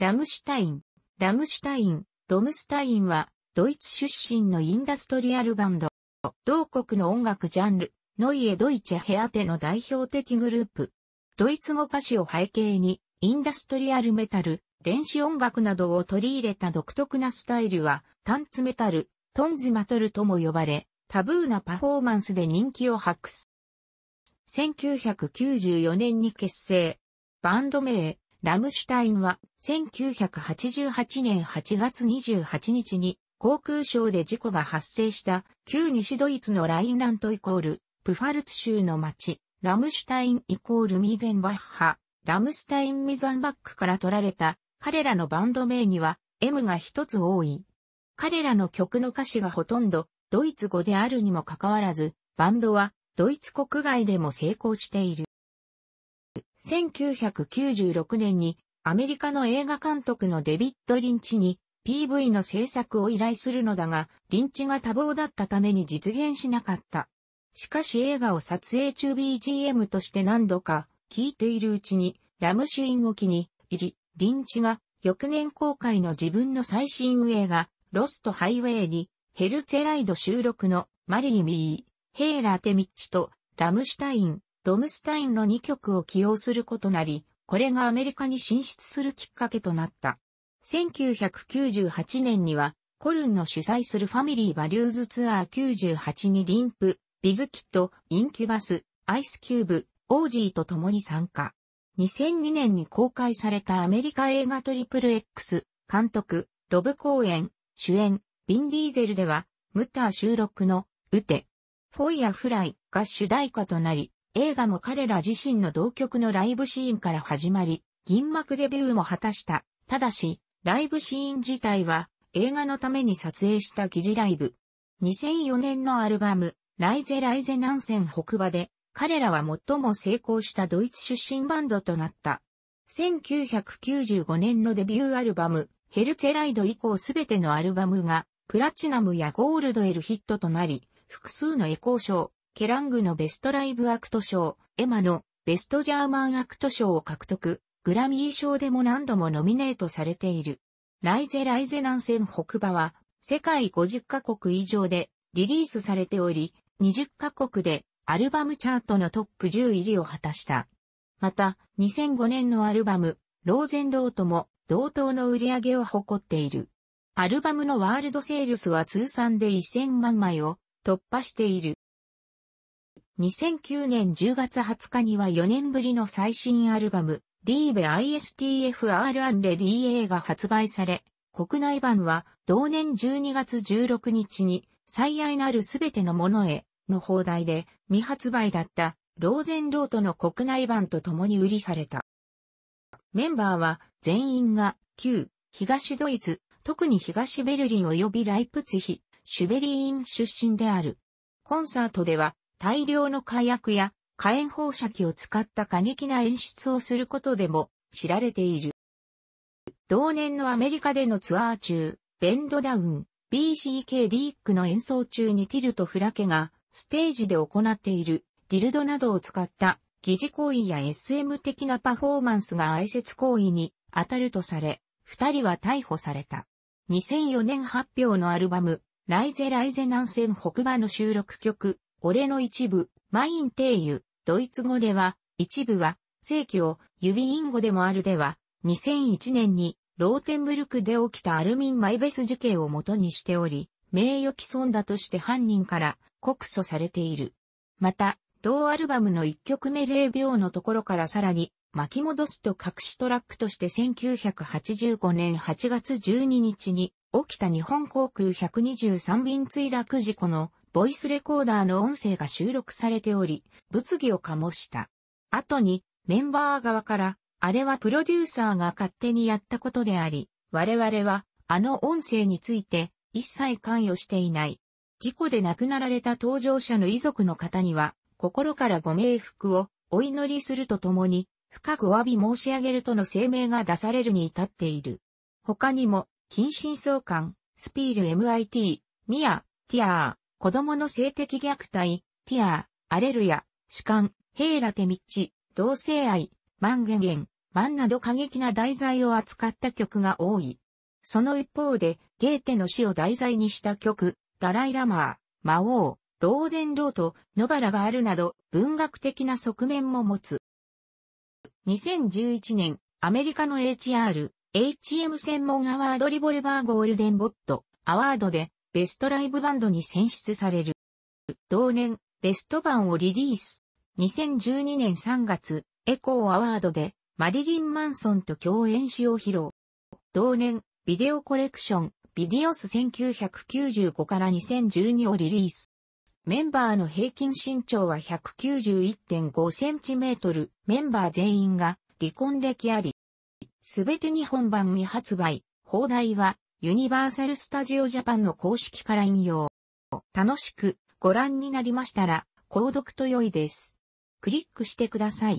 ラムシュタイン。ラムシュタイン、ロムスタインは、ドイツ出身のインダストリアルバンド。同国の音楽ジャンル、ノイエ・ドイチェ・ヘアテの代表的グループ。ドイツ語歌詞を背景に、インダストリアルメタル、電子音楽などを取り入れた独特なスタイルは、タンツメタル、トンズマトルとも呼ばれ、タブーなパフォーマンスで人気を博す。1994年に結成。バンド名、ラムシュタインは1988年8月28日に航空ショーで事故が発生した旧西ドイツのラインラントイコールプファルツ州の町ラムシュタインイコールミーゼンバッハラムスタイン・ミザンバックから取られた彼らのバンド名には M が一つ多い。彼らの曲の歌詞がほとんどドイツ語であるにもかかわらずバンドはドイツ国外でも成功している。1996年にアメリカの映画監督のデビッド・リンチに PV の制作を依頼するのだが、リンチが多忙だったために実現しなかった。しかし映画を撮影中 BGM として何度か聴いているうちに、ラムシュインを機にリリンチが翌年公開の自分の最新映画、ロストハイウェイに、ヘルツェライド収録のマリー・ミー、ヘーラー・テミッチとラムシュタイン、ロムスタインの2曲を起用することなり、これがアメリカに進出するきっかけとなった。1998年には、コルンの主催するファミリーバリューズツアー98にリンプ、ビズキット、インキュバス、アイスキューブ、オージーと共に参加。2002年に公開されたアメリカ映画トリプル X、監督、ロブ・コーエン、主演、ビン・ディーゼルでは、ムッター収録の、ウテ、フォイア・フライが主題歌となり、映画も彼ら自身の同曲のライブシーンから始まり、銀幕デビューも果たした。ただし、ライブシーン自体は映画のために撮影した疑似ライブ。2004年のアルバム、ライゼ・ライゼ南線北場で、彼らは最も成功したドイツ出身バンドとなった。1995年のデビューアルバム、ヘルツェライド以降すべてのアルバムが、プラチナムやゴールドエルヒットとなり、複数のエコー賞、ケラングのベストライブアクト賞、エマのベストジャーマンアクト賞を獲得、グラミー賞でも何度もノミネートされている。ライゼライゼ南線北馬は、世界50カ国以上でリリースされており、20カ国でアルバムチャートのトップ10入りを果たした。また、2005年のアルバム、ローゼンロートも同等の売り上げを誇っている。アルバムのワールドセールスは通算で1000万枚を突破している。2009年10月20日には4年ぶりの最新アルバム、リーベ ISTFR& レディ a が発売され、国内版は同年12月16日に最愛なるすべてのものへの放題で未発売だったローゼンロートの国内版と共に売りされた。メンバーは全員が旧東ドイツ、特に東ベルリン及びライプツヒ、シュベリーン出身である。コンサートでは大量の火薬や火炎放射器を使った過激な演出をすることでも知られている。同年のアメリカでのツアー中、ベンドダウン、BCK リークの演奏中にティルとフラケがステージで行っているディルドなどを使った疑似行為や SM 的なパフォーマンスが愛説行為に当たるとされ、二人は逮捕された。2004年発表のアルバム、ライゼライゼ南線北馬の収録曲、俺の一部、マインテイユ、ドイツ語では、一部は、正規を、指イン語でもあるでは、2001年に、ローテンブルクで起きたアルミン・マイベス事件をもとにしており、名誉毀損だとして犯人から告訴されている。また、同アルバムの1曲目霊病のところからさらに巻き戻すと隠しトラックとして1985年8月12日に起きた日本航空123便墜落事故のボイスレコーダーの音声が収録されており、物議を醸した。後に、メンバー側から、あれはプロデューサーが勝手にやったことであり、我々は、あの音声について、一切関与していない。事故で亡くなられた搭乗者の遺族の方には、心からご冥福をお祈りするとともに、深くお詫び申し上げるとの声明が出されるに至っている。他にも、近親相関、スピール MIT、ミア、ティアー、子供の性的虐待、ティアー、アレルヤ、痴漢、ヘイラテミッチ、同性愛、万元元、万など過激な題材を扱った曲が多い。その一方で、ゲーテの死を題材にした曲、ダライラマー、魔王、ローゼンローとノバラがあるなど文学的な側面も持つ。2011年、アメリカの HR、HM 専門アワードリボルバーゴールデンボット、アワードでベストライブバンドに選出される。同年、ベスト版をリリース。2012年3月、エコーアワードで、マリリン・マンソンと共演詞を披露。同年、ビデオコレクション、ビデオス1995から2012をリリース。メンバーの平均身長は191.5センチメートル。メンバー全員が離婚歴あり。すべて日本版未発売。放題はユニバーサル・スタジオ・ジャパンの公式から引用。楽しくご覧になりましたら、購読と良いです。クリックしてください。